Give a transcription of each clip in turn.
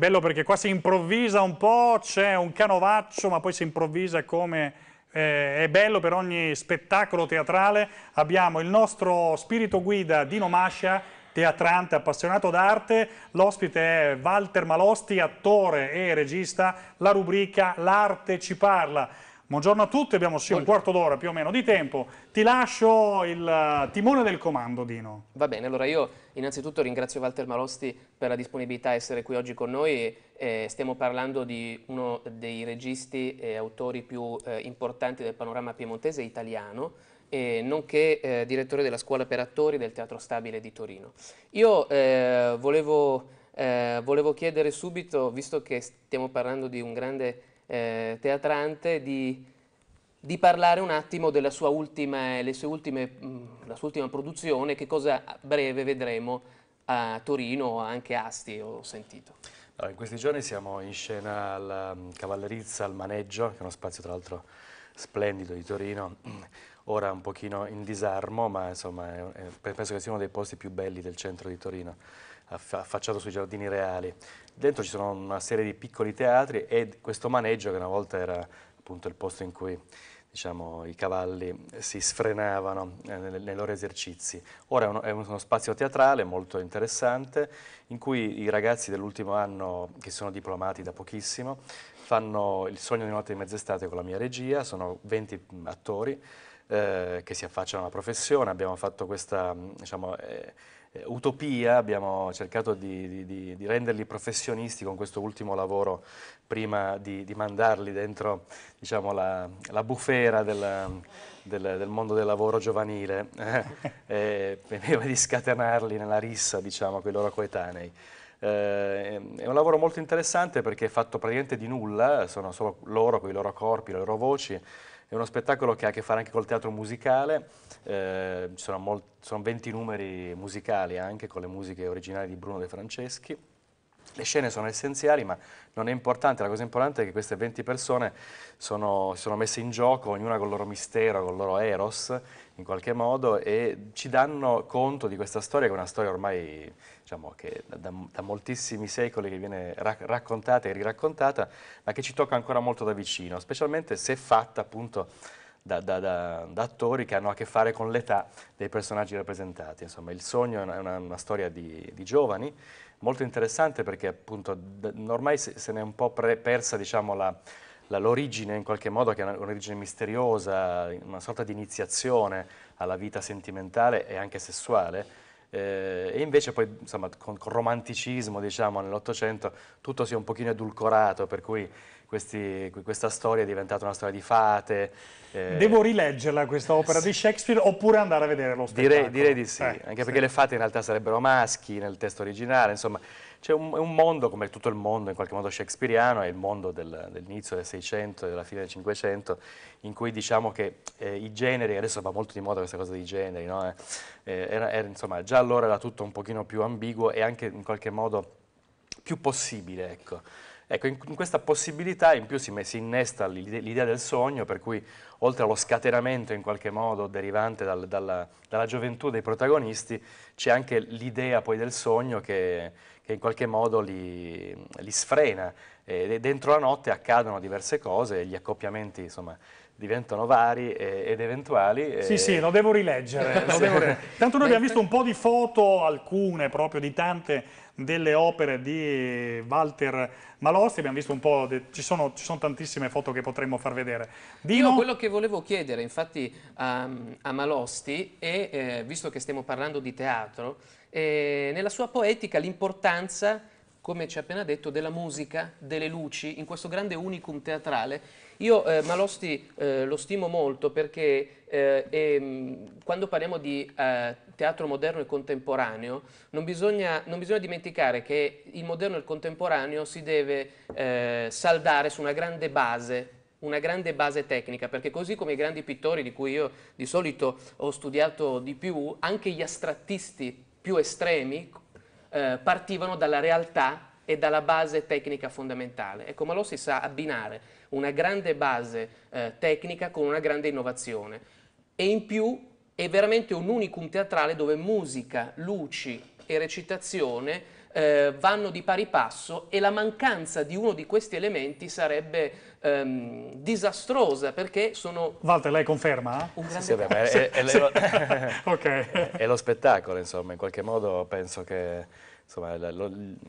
bello perché qua si improvvisa un po', c'è un canovaccio, ma poi si improvvisa come eh, è bello per ogni spettacolo teatrale. Abbiamo il nostro spirito guida Dino Mascia, teatrante, appassionato d'arte. L'ospite è Walter Malosti, attore e regista. La rubrica L'arte ci parla. Buongiorno a tutti, abbiamo sì un quarto d'ora più o meno di tempo. Ti lascio il eh, timone del comando, Dino. Va bene, allora io innanzitutto ringrazio Walter Malosti per la disponibilità a essere qui oggi con noi. Eh, stiamo parlando di uno dei registi e autori più eh, importanti del panorama piemontese italiano, eh, nonché direttore della scuola per attori del Teatro Stabile di Torino. Io eh, volevo, eh, volevo chiedere subito, visto che stiamo parlando di un grande eh, teatrante di, di, parlare un attimo della sua ultima, ultime, mh, mm, la sua ultima produzione, che cosa a breve vedremo a Torino o anche a Asti, ho sentito. No, in questi giorni siamo in scena alla mm, Cavallerizza, al Maneggio, che è uno spazio tra l'altro splendido di Torino, ora un pochino in disarmo, ma insomma è, penso che sia uno dei posti più belli del centro di Torino, affacciato sui giardini reali. Dentro ci sono una serie di piccoli teatri e questo maneggio che una volta era appunto il posto in cui diciamo, i cavalli si sfrenavano eh, nei, nei loro esercizi. Ora è uno, è uno, spazio teatrale molto interessante in cui i ragazzi dell'ultimo anno che sono diplomati da pochissimo fanno il sogno di notte di mezz'estate con la mia regia, sono 20 attori eh, che si affacciano alla professione, abbiamo fatto questa mm, diciamo, eh, eh, utopia, abbiamo cercato di, di, di, renderli professionisti con questo ultimo lavoro prima di, di mandarli dentro diciamo, la, la, bufera della, del, del, mondo del lavoro giovanile, prima eh, di scatenarli nella rissa diciamo, con i loro coetanei. Eh, è un lavoro molto interessante perché è fatto praticamente di nulla, sono solo loro con i loro corpi, le loro voci, è uno spettacolo che ha a che fare anche col teatro musicale, eh, sono, sono 20 numeri musicali anche con le musiche originali di Bruno De Franceschi. Le scene sono essenziali, ma non è importante, la cosa importante è che queste 20 persone si sono messe in gioco, ognuna con il loro mistero, con il loro eros, in qualche modo, e ci danno conto di questa storia, che è una storia ormai diciamo, che da, da, moltissimi secoli che viene rac raccontata e riraccontata, ma che ci tocca ancora molto da vicino, specialmente se fatta appunto da, da, da, da, attori che hanno a che fare con l'età dei personaggi rappresentati. Insomma, il sogno è una, una storia di, di giovani molto interessante perché appunto ormai se, se ne è un po' persa diciamo, l'origine in qualche modo che è un'origine misteriosa, una sorta di iniziazione alla vita sentimentale e anche sessuale. Eh, e invece poi insomma, con, con romanticismo diciamo, nell'Ottocento tutto si è un pochino edulcorato per cui questi, questa storia è diventata una storia di fate. Eh. Devo rileggerla questa opera sì. di Shakespeare oppure andare a vedere lo spettacolo? Direi, direi di sì, eh, anche sì. perché le fate in realtà sarebbero maschi nel testo originale, insomma c'è un, un, mondo come tutto il mondo in qualche modo shakespeariano, è il mondo dell'inizio del 600 e della fine del 500 in cui diciamo che eh, i generi, adesso va molto di moda questa cosa dei generi, no? Eh? Eh, era, era, insomma già allora era tutto un pochino più ambiguo e anche in qualche modo più possibile ecco. Ecco, in, in questa possibilità in più si, si innesta l'idea del sogno, per cui oltre allo scatenamento in qualche modo derivante dal, dalla, dalla, gioventù dei protagonisti, c'è anche l'idea poi del sogno che, che in qualche modo li, li sfrena. E dentro la notte accadono diverse cose, gli accoppiamenti insomma, diventano vari ed eventuali. Sì, e... sì, lo devo rileggere. lo devo rileggere. Tanto noi abbiamo visto un po' di foto, alcune proprio di tante delle opere di Walter Malosti, abbiamo visto un po', de... ci, sono, ci, sono, tantissime foto che potremmo far vedere. Dino... Io quello che volevo chiedere infatti a, a Malosti, e, eh, visto che stiamo parlando di teatro, eh, nella sua poetica l'importanza, come ci ha appena detto, della musica, delle luci, in questo grande unicum teatrale, io eh, Malosti eh, lo stimo molto perché eh, e, ehm, quando parliamo di eh, teatro moderno e contemporaneo non bisogna, non bisogna, dimenticare che il moderno e il contemporaneo si deve eh, saldare su una grande base una grande base tecnica, perché così come i grandi pittori di cui io di solito ho studiato di più, anche gli astrattisti più estremi eh, partivano dalla realtà e dalla base tecnica fondamentale. Ecco, ma lo si sa abbinare una grande base eh, tecnica con una grande innovazione e in più è veramente un unicum teatrale dove musica, luci e recitazione eh, vanno di pari passo e la mancanza di uno di questi elementi sarebbe ehm, disastrosa perché sono... Walter, lei conferma? Un grande sì, sì, vabbè, è, è, è, sì. Lo, okay. è, lo spettacolo, insomma, in qualche modo penso che insomma,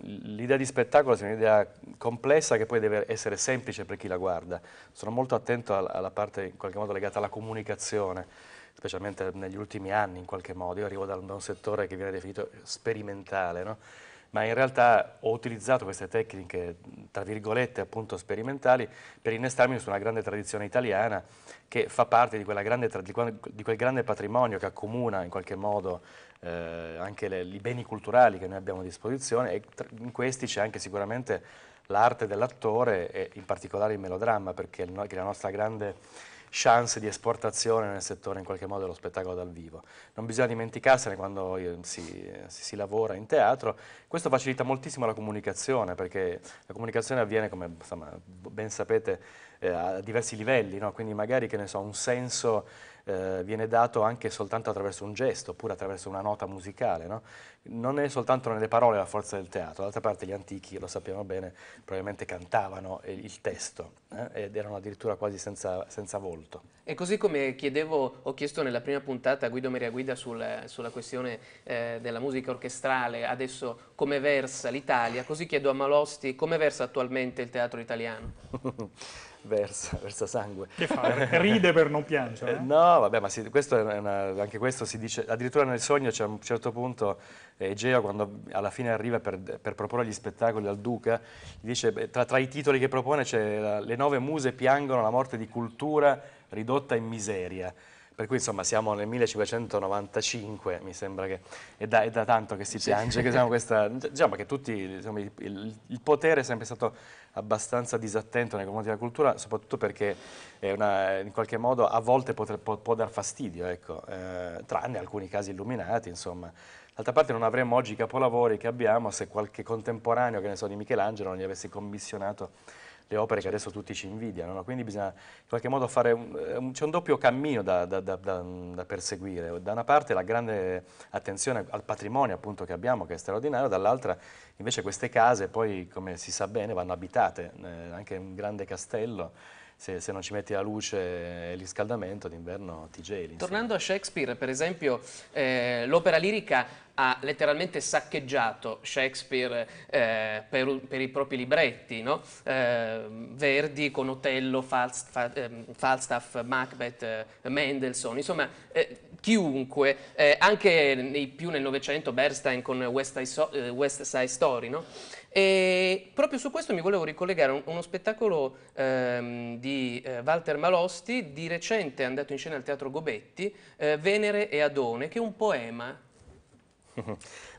l'idea di spettacolo è un'idea complessa che poi deve essere semplice per chi la guarda. Sono molto attento alla parte in qualche modo legata alla comunicazione, specialmente negli ultimi anni in qualche modo. Io arrivo da un settore che viene definito sperimentale, no? ma in realtà ho utilizzato queste tecniche, tra virgolette, appunto sperimentali, per innestarmi su una grande tradizione italiana che fa parte di, grande, quel, di quel grande patrimonio che accomuna in qualche modo eh, anche le, i beni culturali che noi abbiamo a disposizione e in questi c'è anche sicuramente l'arte dell'attore e in particolare il melodramma, perché il, che è la nostra grande chance di esportazione nel settore in qualche modo dello spettacolo dal vivo. Non bisogna dimenticarsene quando eh, si, si lavora in teatro, questo facilita moltissimo la comunicazione perché la comunicazione avviene come insomma, ben sapete eh, a diversi livelli, no? quindi magari che ne so, un senso eh, viene dato anche soltanto attraverso un gesto oppure attraverso una nota musicale. No? Non è soltanto nelle parole la forza del teatro, d'altra parte gli antichi, lo sappiamo bene, probabilmente cantavano eh, il testo eh, ed erano addirittura quasi senza, senza volto. E così come chiedevo, ho chiesto nella prima puntata a Guido Maria Guida sul, sulla questione eh, della musica orchestrale, adesso come versa l'Italia, così chiedo a Malosti come versa attualmente il teatro italiano. versa, versa sangue. Che fa? Ride per non piangere? Eh? No, vabbè, ma si, questo una, anche questo si dice, addirittura nel sogno c'è un certo punto eh, Egeo quando alla fine arriva per, per proporre gli spettacoli al Duca, dice, tra, tra, i titoli che propone c'è Le nove muse piangono la morte di cultura ridotta in miseria per cui insomma siamo nel 1595, mi sembra che è da, è da tanto che si piange, che siamo questa, diciamo che tutti, insomma, il, il, potere è sempre stato abbastanza disattento nei confronti della cultura, soprattutto perché una, in qualche modo a volte potre, può, può, dar fastidio, ecco, eh, tranne alcuni casi illuminati, insomma. D'altra parte non avremmo oggi i capolavori che abbiamo se qualche contemporaneo, che ne so, di Michelangelo non gli avesse commissionato le opere che adesso tutti ci invidiano, no? quindi bisogna in qualche modo fare, eh, c'è un doppio cammino da, da, da, da, perseguire, da una parte la grande attenzione al patrimonio appunto che abbiamo che è straordinario, dall'altra invece queste case poi come si sa bene vanno abitate, eh, anche un grande castello se, se non ci metti la luce e l'iscaldamento d'inverno ti geli. Tornando a Shakespeare, per esempio, eh, l'opera lirica ha letteralmente saccheggiato Shakespeare eh, per, per, i propri libretti, no? eh, Verdi con Otello, ehm, Falstaff, Macbeth, eh, Mendelssohn, insomma eh, chiunque, eh, anche nei, più nel Novecento Bernstein con West Side, West Side Story, no? E proprio su questo mi volevo ricollegare a uno spettacolo ehm, di eh, Walter Malosti, di recente è andato in scena al Teatro Gobetti, eh, Venere e Adone, che è un poema.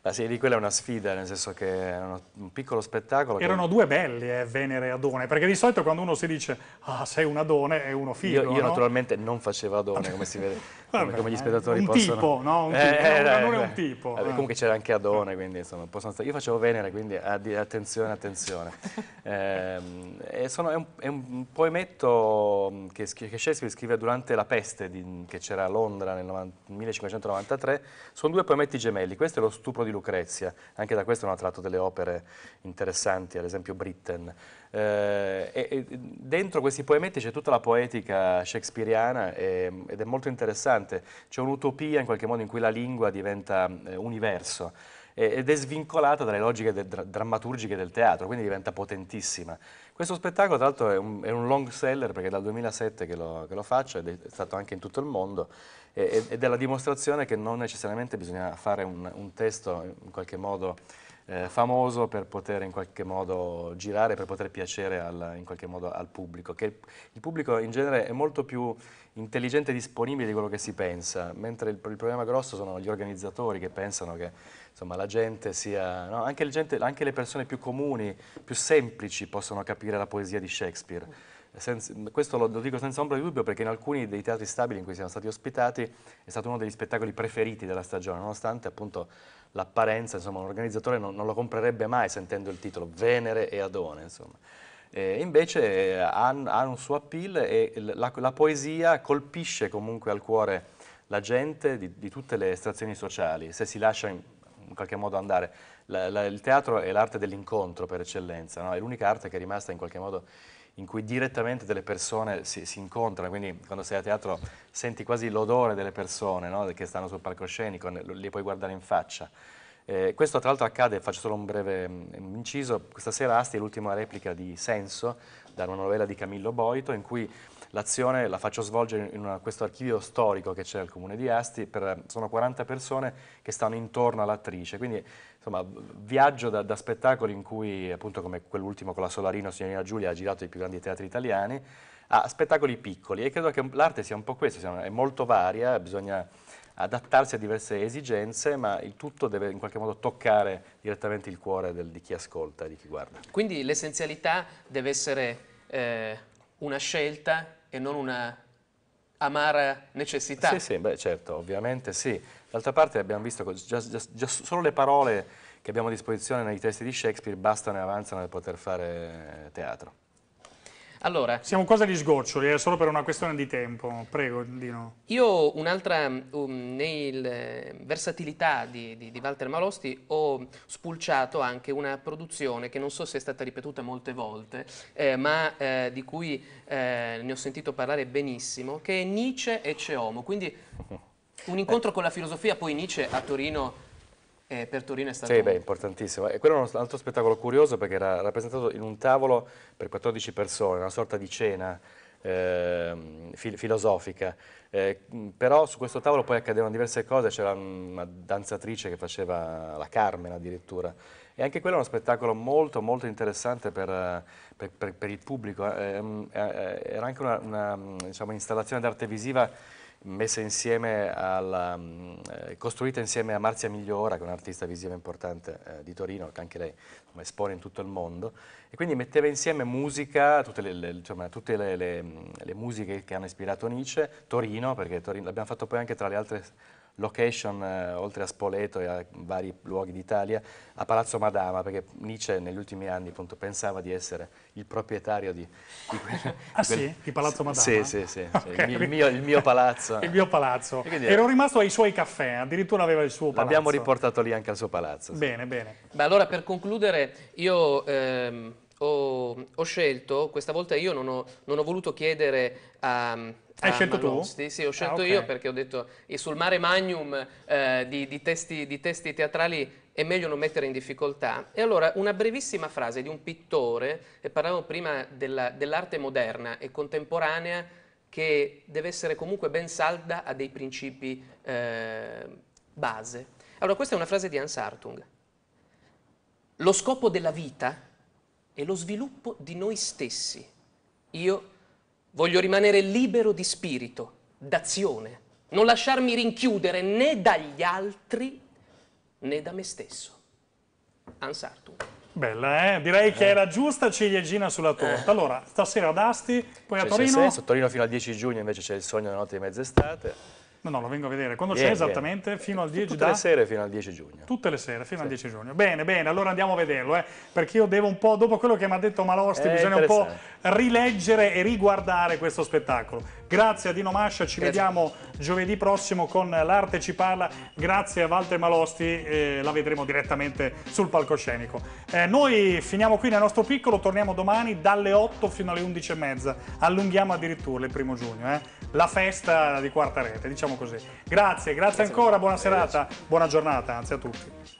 Ma sì, lì quella è una sfida, nel senso che è un piccolo spettacolo. Erano che... due belli, eh, Venere e Adone, perché di solito quando uno si dice ah, sei un Adone è uno figlio. Io, io no? naturalmente non facevo Adone, come si vede. Vabbè, come gli eh, spettatori un possono... Tipo, no? Un eh, tipo, eh, no? non è un tipo. Vabbè, eh. comunque c'era anche Adone, quindi insomma, possono stare... io facevo Venere, quindi attenzione, attenzione. eh, sono, è, un, è, un, poemetto mm, che, che, Shakespeare scrive durante la peste di, che c'era a Londra nel 1593, sono due poemetti gemelli, questo è lo stupro di Lucrezia, anche da questo hanno tratto delle opere interessanti, ad esempio Britten. Eh, e, e dentro questi poemetti c'è tutta la poetica shakespeariana e, ehm, ed è molto interessante, c'è un'utopia in qualche modo in cui la lingua diventa eh, universo ed è svincolata dalle logiche de drammaturgiche del teatro, quindi diventa potentissima. Questo spettacolo tra l'altro è, è, un long seller perché è dal 2007 che lo, che lo, faccio ed è stato anche in tutto il mondo ed è la dimostrazione che non necessariamente bisogna fare un, un testo in qualche modo eh, famoso per poter in qualche modo girare, per poter piacere al, in qualche modo al pubblico, che il pubblico in genere è molto più intelligente e disponibile di quello che si pensa, mentre il, il problema grosso sono gli organizzatori che pensano che insomma, la gente sia, no? anche, gente, anche le persone più comuni, più semplici possono capire la poesia di Shakespeare senza, questo lo, lo, dico senza ombra di dubbio perché in alcuni dei teatri stabili in cui siamo stati ospitati è stato uno degli spettacoli preferiti della stagione, nonostante appunto l'apparenza, insomma, un organizzatore non, non, lo comprerebbe mai sentendo il titolo Venere e Adone, insomma. E invece ha, ha, un suo appeal e la, la, poesia colpisce comunque al cuore la gente di, di tutte le estrazioni sociali, se si lascia in, in qualche modo andare. La, la, il teatro è l'arte dell'incontro per eccellenza, no? è l'unica arte che è rimasta in qualche modo in cui direttamente delle persone si, si incontrano, quindi quando sei a teatro senti quasi l'odore delle persone no? che stanno sul palcoscenico, li puoi guardare in faccia. Eh, questo tra l'altro accade, faccio solo un breve um, inciso, questa sera Asti è l'ultima replica di Senso, da una novella di Camillo Boito, in cui L'azione la faccio svolgere in una, questo archivio storico che c'è al comune di Asti, per, sono 40 persone che stanno intorno all'attrice, quindi insomma viaggio da, da, spettacoli in cui appunto come quell'ultimo con la Solarino Signorina Giulia ha girato i più grandi teatri italiani, a spettacoli piccoli e credo che l'arte sia un po' questa, è molto varia, bisogna adattarsi a diverse esigenze, ma il tutto deve in qualche modo toccare direttamente il cuore del, di chi ascolta e di chi guarda. Quindi l'essenzialità deve essere eh, una scelta e non una amara necessità. Sì, sì, beh, certo, ovviamente sì. D'altra parte abbiamo visto che già, già, già solo le parole che abbiamo a disposizione nei testi di Shakespeare bastano e avanzano per poter fare teatro. Allora, Siamo quasi agli sgoccioli, è eh, solo per una questione di tempo, prego Dino. Io un'altra, um, nel eh, versatilità di, di, di, Walter Malosti ho spulciato anche una produzione che non so se è stata ripetuta molte volte, eh, ma eh, di cui eh, ne ho sentito parlare benissimo, che è Nietzsche e Ceomo, quindi un incontro con la filosofia, poi Nietzsche a Torino eh, per Torino è stato... Sì, beh, importantissimo. E quello è un altro spettacolo curioso perché era rappresentato in un tavolo per 14 persone, una sorta di cena eh, fil filosofica. Eh, però su questo tavolo poi accadevano diverse cose, c'era una danzatrice che faceva la Carmen addirittura. E anche quello è uno spettacolo molto, molto interessante per, per, per, per il pubblico. Eh. Ehm, eh, eh, era anche una, una diciamo, installazione d'arte visiva messa insieme alla, eh, costruita insieme a Marzia Migliora, che è un'artista visiva importante eh, di Torino, che anche lei insomma, espone in tutto il mondo, e quindi metteva insieme musica, tutte, le, le, insomma, tutte le, le, musiche che hanno ispirato Nietzsche, Torino, perché l'abbiamo fatto poi anche tra le altre location, eh, oltre a Spoleto e a vari luoghi d'Italia, a Palazzo Madama, perché Nietzsche negli ultimi anni appunto, pensava di essere il proprietario di, di quel... Ah di quel, sì? Di Palazzo Madama? Sì, sì, sì, sì. Okay. Il, mio, il, mio, palazzo. il mio palazzo. quindi, Ero rimasto ai suoi caffè, addirittura aveva il suo palazzo. L'abbiamo riportato lì anche al suo palazzo. Sì. Bene, bene. Beh, allora per concludere, io... Ehm, ho, ho, scelto, questa volta io non ho, non ho voluto chiedere a... Hai scelto Malosti. tu? Sì, ho scelto ah, okay. io perché ho detto sul mare magnum eh, di, di, testi, di, testi, teatrali è meglio non mettere in difficoltà. E allora una brevissima frase di un pittore, e parlavo prima dell'arte moderna e contemporanea, che deve essere comunque ben salda a dei principi eh, base. Allora questa è una frase di Hans Hartung. Lo scopo della vita e lo sviluppo di noi stessi. Io voglio rimanere libero di spirito, d'azione, non lasciarmi rinchiudere né dagli altri né da me stesso. Hans Ansartu. Bella, eh? Direi eh. che è la giusta ciliegina sulla torta. Eh. Allora, stasera ad Asti, poi a Torino. Senso, Torino fino al 10 giugno invece c'è il sogno della notte di mezz'estate. No, no, lo vengo a vedere. Quando c'è esattamente? Viene. Fino al 10 Tutte da... le sere fino al 10 giugno. Tutte le sere fino sì. al 10 giugno. Bene, bene, allora andiamo a vederlo, eh, perché io devo un po', dopo quello che mi ha detto Malosti, eh, bisogna un po' rileggere e riguardare questo spettacolo. Grazie a Dino Mascia, ci Grazie. vediamo giovedì prossimo con L'Arte ci parla. Grazie a Walter Malosti, eh, la vedremo direttamente sul palcoscenico. Eh, noi finiamo qui nel nostro piccolo, torniamo domani dalle 8 fino alle 11.30. Allunghiamo addirittura il primo giugno. Eh la festa di quarta rete, diciamo così. Grazie, grazie, grazie ancora, buona eh, serata, buona giornata anzi a tutti.